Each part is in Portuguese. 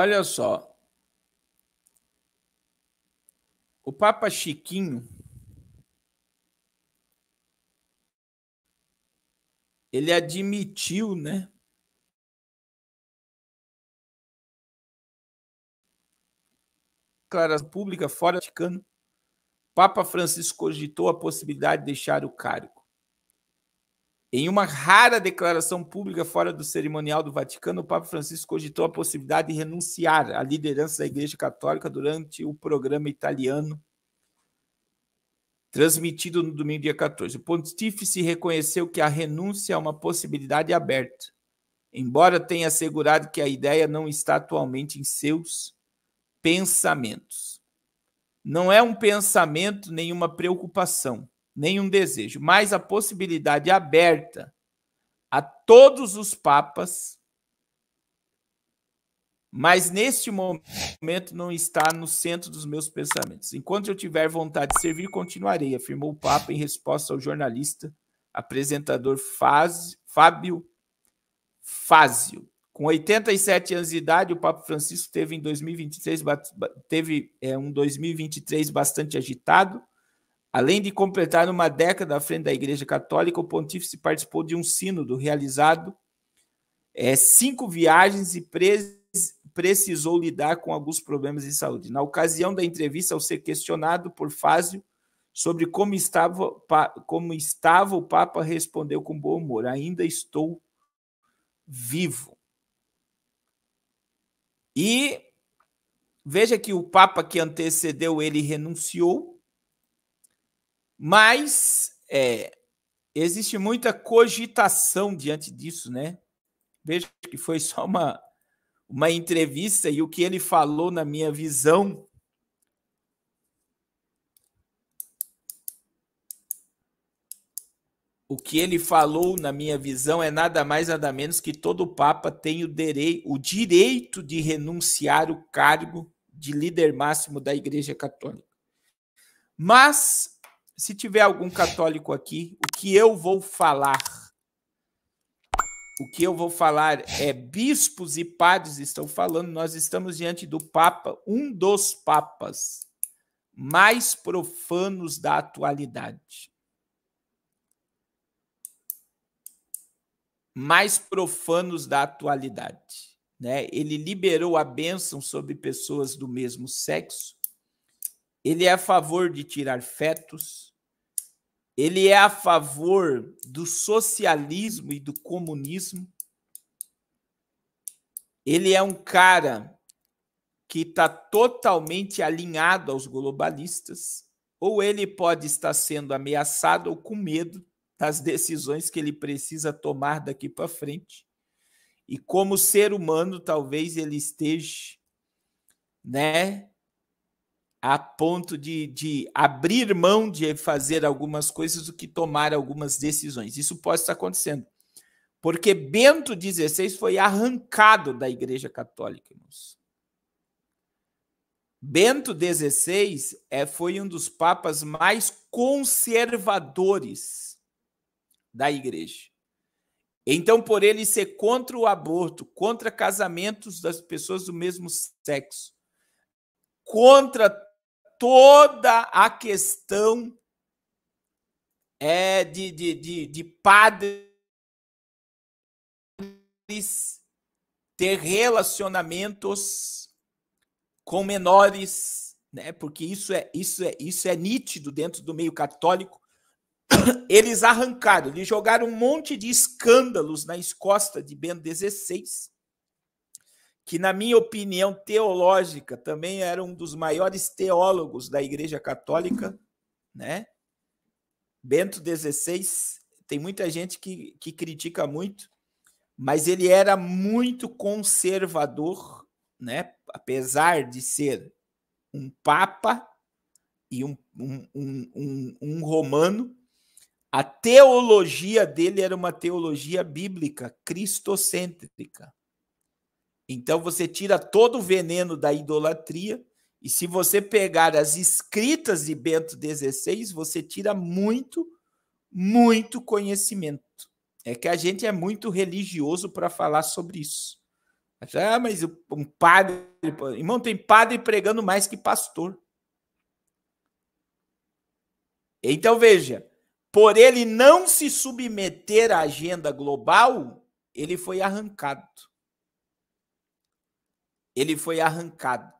Olha só. O Papa Chiquinho ele admitiu, né? Declaração pública fora do Vaticano. Papa Francisco cogitou a possibilidade de deixar o cargo. Em uma rara declaração pública fora do cerimonial do Vaticano, o Papa Francisco cogitou a possibilidade de renunciar à liderança da Igreja Católica durante o programa italiano transmitido no domingo, dia 14. O pontífice reconheceu que a renúncia é uma possibilidade aberta, embora tenha assegurado que a ideia não está atualmente em seus pensamentos. Não é um pensamento, nenhuma preocupação nenhum desejo, mas a possibilidade aberta a todos os papas, mas neste momento não está no centro dos meus pensamentos. Enquanto eu tiver vontade de servir, continuarei, afirmou o Papa em resposta ao jornalista, apresentador Faz, Fábio Fázio. Com 87 anos de idade, o Papa Francisco teve em 2023 teve é, um 2023 bastante agitado Além de completar uma década à frente da Igreja Católica, o pontífice participou de um sínodo realizado é, cinco viagens e precisou lidar com alguns problemas de saúde. Na ocasião da entrevista, ao ser questionado por Fázio sobre como estava, como estava, o Papa respondeu com bom humor: Ainda estou vivo. E veja que o Papa que antecedeu ele renunciou mas é, existe muita cogitação diante disso, né? Veja que foi só uma, uma entrevista e o que ele falou, na minha visão, o que ele falou, na minha visão, é nada mais nada menos que todo Papa tem o, direi o direito de renunciar o cargo de líder máximo da Igreja Católica. Mas se tiver algum católico aqui, o que eu vou falar? O que eu vou falar é bispos e padres estão falando, nós estamos diante do Papa, um dos papas mais profanos da atualidade. Mais profanos da atualidade. Né? Ele liberou a bênção sobre pessoas do mesmo sexo ele é a favor de tirar fetos, ele é a favor do socialismo e do comunismo. Ele é um cara que está totalmente alinhado aos globalistas, ou ele pode estar sendo ameaçado ou com medo das decisões que ele precisa tomar daqui para frente. E como ser humano, talvez ele esteja, né, a ponto de, de abrir mão de fazer algumas coisas do que tomar algumas decisões. Isso pode estar acontecendo. Porque Bento XVI foi arrancado da Igreja Católica, irmãos. Bento XVI é, foi um dos papas mais conservadores da Igreja. Então, por ele ser contra o aborto, contra casamentos das pessoas do mesmo sexo, contra toda a questão é de, de, de, de padres ter relacionamentos com menores, né? Porque isso é isso é isso é nítido dentro do meio católico. Eles arrancaram, eles jogaram um monte de escândalos na escosta de Bento XVI que, na minha opinião teológica, também era um dos maiores teólogos da Igreja Católica, né? Bento XVI, tem muita gente que, que critica muito, mas ele era muito conservador, né? apesar de ser um papa e um, um, um, um, romano, a teologia dele era uma teologia bíblica, cristocêntrica. Então você tira todo o veneno da idolatria, e se você pegar as escritas de Bento XVI, você tira muito, muito conhecimento. É que a gente é muito religioso para falar sobre isso. Ah, mas um padre. Irmão, tem padre pregando mais que pastor. Então veja, por ele não se submeter à agenda global, ele foi arrancado ele foi arrancado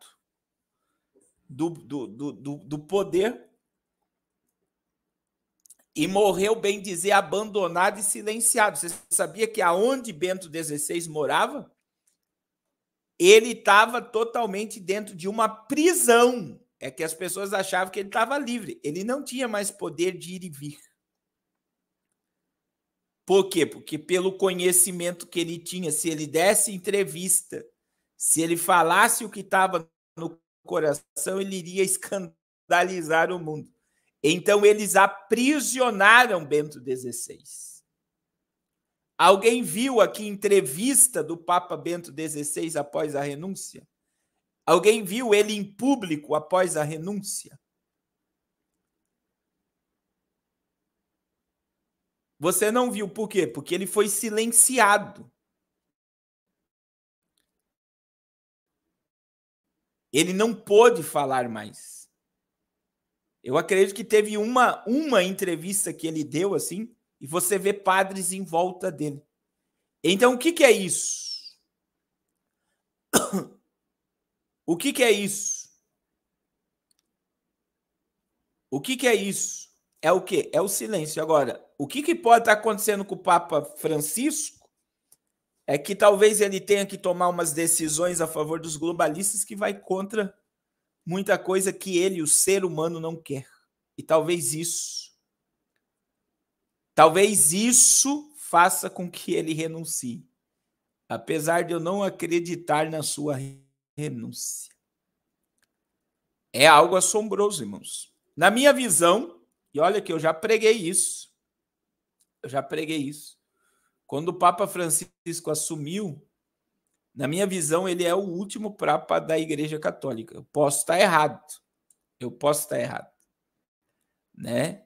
do, do, do, do, poder e morreu, bem dizer, abandonado e silenciado. Você sabia que aonde Bento XVI morava, ele estava totalmente dentro de uma prisão. É que as pessoas achavam que ele estava livre. Ele não tinha mais poder de ir e vir. Por quê? Porque pelo conhecimento que ele tinha, se ele desse entrevista se ele falasse o que estava no coração, ele iria escandalizar o mundo. Então eles aprisionaram Bento XVI. Alguém viu aqui entrevista do Papa Bento XVI após a renúncia? Alguém viu ele em público após a renúncia? Você não viu por quê? Porque ele foi silenciado. Ele não pôde falar mais. Eu acredito que teve uma, uma entrevista que ele deu assim, e você vê padres em volta dele. Então, o que, que é isso? O que, que é isso? O que, que é isso? É o quê? É o silêncio. Agora, o que, que pode estar acontecendo com o Papa Francisco é que talvez ele tenha que tomar umas decisões a favor dos globalistas que vai contra muita coisa que ele, o ser humano, não quer. E talvez isso, talvez isso faça com que ele renuncie, apesar de eu não acreditar na sua renúncia. É algo assombroso, irmãos. Na minha visão, e olha que eu já preguei isso, eu já preguei isso. Quando o Papa Francisco assumiu, na minha visão, ele é o último Papa da Igreja Católica. Eu posso estar errado. Eu posso estar errado. Né?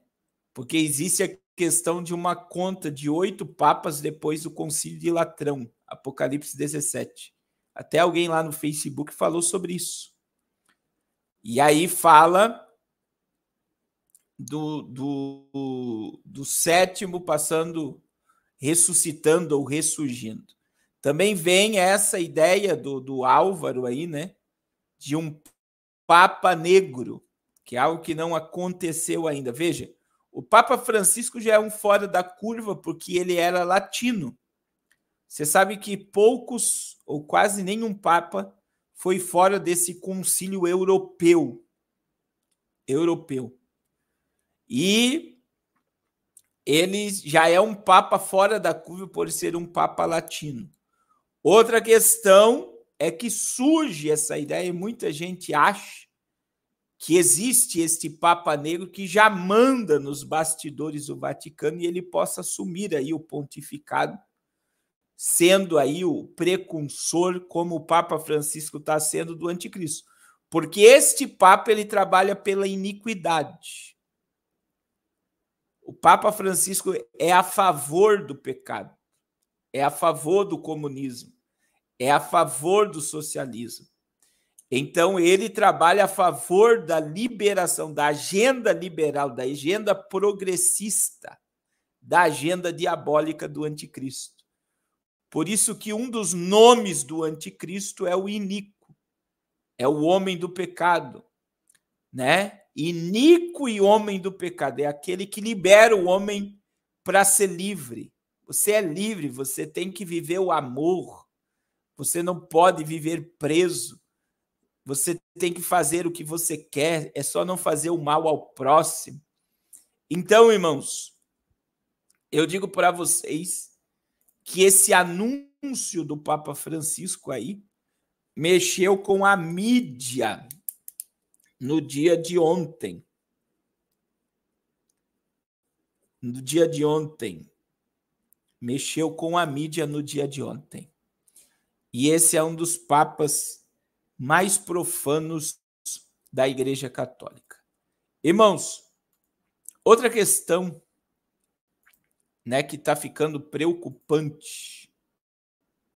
Porque existe a questão de uma conta de oito papas depois do Concílio de Latrão, Apocalipse 17. Até alguém lá no Facebook falou sobre isso. E aí fala do, do, do sétimo, passando ressuscitando ou ressurgindo. Também vem essa ideia do, do Álvaro aí, né? De um Papa negro, que é algo que não aconteceu ainda. Veja, o Papa Francisco já é um fora da curva porque ele era latino. Você sabe que poucos ou quase nenhum Papa foi fora desse concílio europeu. Europeu. E ele já é um papa fora da curva por ser um papa latino. Outra questão é que surge essa ideia e muita gente acha que existe este papa negro que já manda nos bastidores do Vaticano e ele possa assumir aí o pontificado, sendo aí o precursor como o Papa Francisco está sendo do anticristo. Porque este papa ele trabalha pela iniquidade o Papa Francisco é a favor do pecado, é a favor do comunismo, é a favor do socialismo. Então, ele trabalha a favor da liberação, da agenda liberal, da agenda progressista, da agenda diabólica do anticristo. Por isso que um dos nomes do anticristo é o iníquo, é o homem do pecado, né? Inico e homem do pecado é aquele que libera o homem para ser livre. Você é livre, você tem que viver o amor. Você não pode viver preso. Você tem que fazer o que você quer, é só não fazer o mal ao próximo. Então, irmãos, eu digo para vocês que esse anúncio do Papa Francisco aí mexeu com a mídia no dia de ontem. No dia de ontem. Mexeu com a mídia no dia de ontem. E esse é um dos papas mais profanos da Igreja Católica. Irmãos, outra questão né, que está ficando preocupante